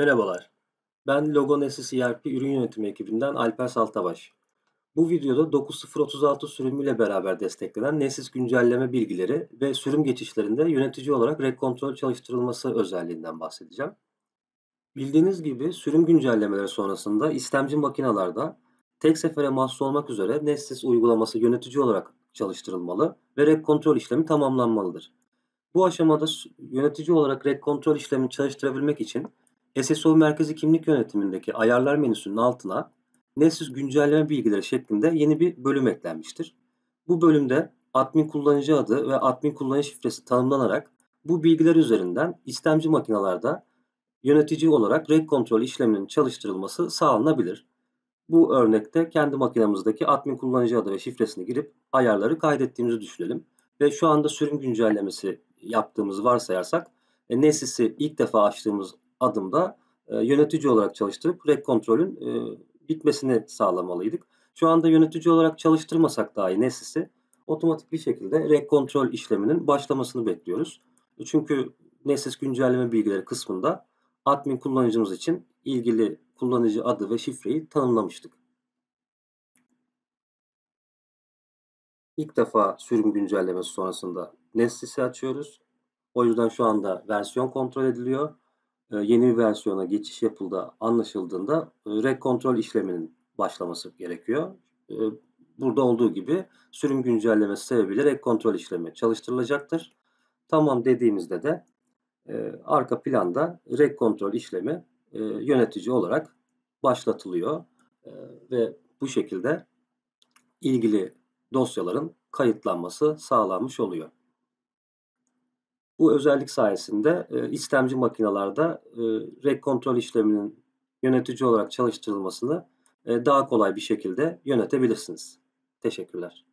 Merhabalar, ben Logonesis ERP ürün yönetimi ekibinden Alper Saltabaş. Bu videoda 9.036 sürümüyle beraber desteklenen Nesis güncelleme bilgileri ve sürüm geçişlerinde yönetici olarak rek kontrol çalıştırılması özelliğinden bahsedeceğim. Bildiğiniz gibi sürüm güncellemeleri sonrasında istemci makinalarda tek sefere mahsus olmak üzere Nesis uygulaması yönetici olarak çalıştırılmalı ve rek kontrol işlemi tamamlanmalıdır. Bu aşamada yönetici olarak rek kontrol işlemini çalıştırabilmek için SSO merkezi kimlik yönetimindeki ayarlar menüsünün altına Nessus güncelleme bilgileri şeklinde yeni bir bölüm eklenmiştir. Bu bölümde admin kullanıcı adı ve admin kullanıcı şifresi tanımlanarak bu bilgiler üzerinden istemci makinalarda yönetici olarak REC kontrol işleminin çalıştırılması sağlanabilir. Bu örnekte kendi makinamızdaki admin kullanıcı adı ve şifresini girip ayarları kaydettiğimizi düşünelim. Ve şu anda sürüm güncellemesi yaptığımızı varsayarsak e, Nesis'i ilk defa açtığımız adımda e, yönetici olarak çalıştırıp rek kontrolün e, bitmesini sağlamalıydık. Şu anda yönetici olarak çalıştırmasak dahi nesisi otomatik bir şekilde rek kontrol işleminin başlamasını bekliyoruz. E, çünkü Nessis güncelleme bilgileri kısmında admin kullanıcımız için ilgili kullanıcı adı ve şifreyi tanımlamıştık. İlk defa sürüm güncellemesi sonrasında Nessis'i açıyoruz. O yüzden şu anda versiyon kontrol ediliyor e, yeni bir versiyona geçiş yapıldı anlaşıldığında e, rek kontrol işleminin başlaması gerekiyor. E, burada olduğu gibi sürüm güncellemesi sebebiyle rek kontrol işlemi çalıştırılacaktır. Tamam dediğimizde de arka planda rek kontrol işlemi yönetici olarak başlatılıyor ve bu şekilde ilgili dosyaların kayıtlanması sağlanmış oluyor. Bu özellik sayesinde e, istemci makinalarda e, rek kontrol işleminin yönetici olarak çalıştırılmasını e, daha kolay bir şekilde yönetebilirsiniz. Teşekkürler.